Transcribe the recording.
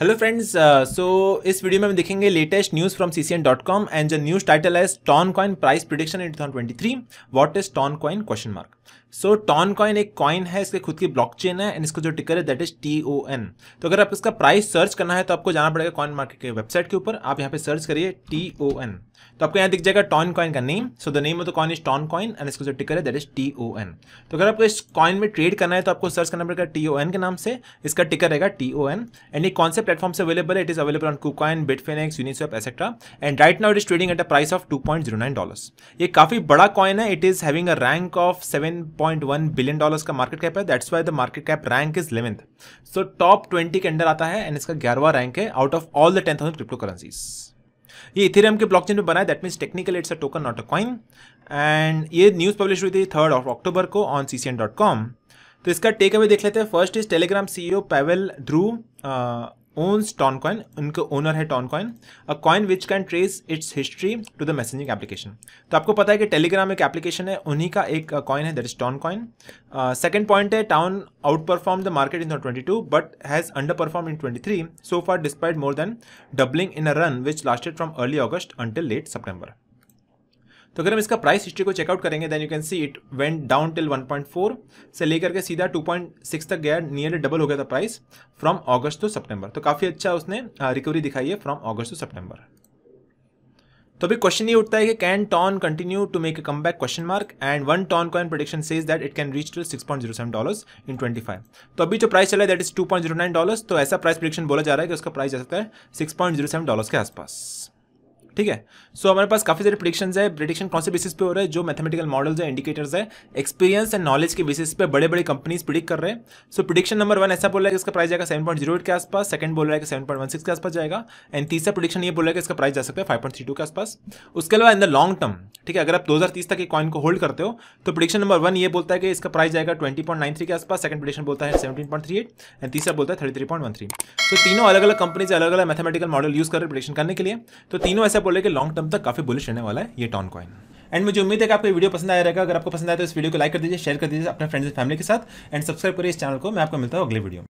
hello friends so इस video में हम देखेंगे latest news from C and the news title है Ton coin price prediction in two thousand twenty three what is Ton coin question mark so Ton coin एक coin है इसके खुद की ब्लॉकचेन है एंड इसका जो टिकर है that is T O N तो अगर आप इसका प्राइस सर्च करना है तो आपको जाना पड़ेगा कॉइन मार्केट के वेबसाइट के ऊपर आप यहाँ पे सर्च करिए टी ओ एन तो आपको यहाँ दिख जाएगा टॉन कॉइन का name so the name of the coin is Ton coin and इसका जो टिकर है that is T O N तो अगर आपको इस कॉइन में ट्रेड करना है तो आपको सर्च करना पड़ेगा टी ओ एन के नाम से इसका टिकर रहेगा टी ओ एन एंड ये कौन से प्लेटफॉर्म से अवेलेबल है it is available on KuCoin Bitfinex Uniswap etcetera and right now it is trading at a price of two point zero nine dollar ये काफी बड़ा कॉइन है it is having a rank of seven 11.1 billion dollars का market cap है that's why the market cap rank is eleventh so top twenty के under आता है एंड इसका ग्यारहवा रैंक है out of all the ten thousand crypto currencies ये इथेरियम के ब्लॉकचेन में बनाया that means technical it's a token not a coin and ये न्यूज़ पब्लिश हुई थी थर्ड ऑफ अक्टूबर को ऑन सी तो इसका टेक अवे देख लेते हैं first is Telegram CEO Pavel Durov owns Ton coin उनके ओनर है Ton coin a coin which can trace its history to the messaging application तो आपको पता है कि टेलीग्राम एक एप्लीकेशन है उन्हीं का एक कॉइन uh, है that is Ton coin second point है Ton outperform the market in twenty two but has underperform in twenty three so far despite more than doubling in a run which lasted from early August until late September तो अगर हम इसका price history को checkout करेंगे then you can see it went down till 1.4 से लेकर के सीधा 2.6 तक गया नियरली डबल हो गया था प्राइस फ्रॉम अगस्त टू सितंबर तो काफ़ी अच्छा उसने रिकवरी दिखाई है फ्रॉम अगस्त टू सितंबर तो अभी क्वेश्चन ये उठता है कि can Ton continue to make a come back question mark and one Ton coin prediction says that it can reach to six point zero seven dollars in twenty five तो अभी जो प्राइस चला है that is two point zero nine dollars तो ऐसा price prediction बोला जा रहा है कि उसका प्राइस जा सकता है six point zero seven dollars के आसपास ठीक है सो हमारे पास काफ़ी सारे प्रिडिक्शन है प्रिडिक्शन कौन से बेसिस पे हो रहा है जो मैथमेटिकल मॉडल्स है इंडिकेटर्स है एक्सपीरियंस एंड नॉलेज के बेसिस पे बड़े बड़े कंपनीज प्रिडिक्ट कर रहे हैं सो प्रिडिक्शन नंबर वन ऐसा बोल रहा है कि इसका प्राइस जाएगा सेवन पॉइंट जीरो एट के आसपास सेकंड बोल रहा है कि सेवन पॉइंट वन सिक्स के आसपास जाएगा एंड तीसरा प्रिडिक्शन ये बोल रहा है कि इसका प्राइस जा सकता है फाइव पॉइंट थ्री टू के आसपास उसके अलावा इन द लॉन्ग टर्म ठीक है अगर आप 2030 तक ये कॉइन को होल्ड करते हो तो प्रोडिक्शन नंबर वन ये बोलता है कि इसका प्राइस जाएगा 20.93 के आसपास सेकंड प्रोडिक्शन बोलता है 17.38 एंड तीसरा बोलता है 33.13 तो तीनों अलग अलग कंपनी से अलग अलग मैथमेटिकल मॉडल यूज कर रहे प्रोडिक्शन करने के लिए तो तीनों ऐसा बोले कि लॉन्ग टर्म तक काफी बुलिश रहने वाला है ये टॉन कॉइन एंड मुझे उम्मीद है कि आपको वीडियो पसंद आया रहेगा अगर आपको पसंद आया तो इस वीडियो को लाइक कर दीजिए शेयर कर दीजिए अपने फ्रेंड्स एंड फैमिली के साथ एंड सब्सक्राइब करिए इस चैनल को मैं आपको मिलता हूँ अगले वीडियो